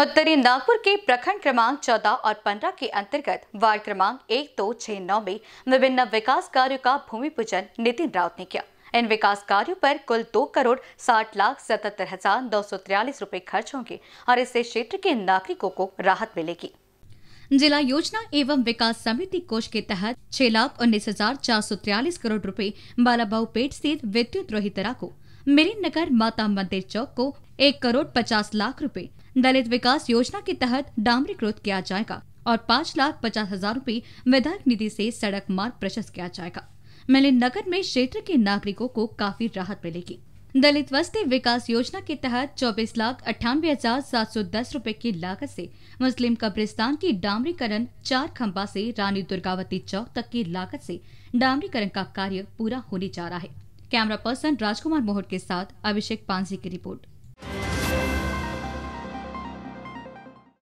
उत्तरी नागपुर के प्रखंड क्रमांक 14 और 15 के अंतर्गत वार्ड क्रमांक एक दो छह नौ में विभिन्न विकास कार्यों का भूमि पूजन नितिन राउत ने किया इन विकास कार्यों पर कुल दो करोड़ साठ लाख सतहत्तर हजार दो सौ तिरालीस रूपए खर्च होंगे और इससे क्षेत्र के नागरिकों को राहत मिलेगी जिला योजना एवं विकास समिति कोष के तहत छह लाख उन्नीस हजार चार सौ तिरालीस करोड़ रूपए बालाबाऊ पेट स्थित विद्युत रोहितरा को मिरी नगर माता मंदिर चौक को एक करोड़ पचास लाख रुपए दलित विकास योजना के तहत डामरीकृत किया जाएगा और पाँच लाख पचास हजार रूपए विधायक निधि से सड़क मार्ग प्रशस्त किया जाएगा मिलिंद नगर में क्षेत्र के नागरिकों को काफी राहत मिलेगी दलित वस्ती विकास योजना के तहत चौबीस लाख अठानवे हजार सात सौ दस रूपए की लागत से मुस्लिम कब्रिस्तान की डामरीकरण चार खम्बा से रानी दुर्गावती चौक तक की लागत से डामरीकरण का कार्य पूरा होने जा रहा है कैमरा पर्सन राजकुमार मोहट के साथ अभिषेक पांसी की रिपोर्ट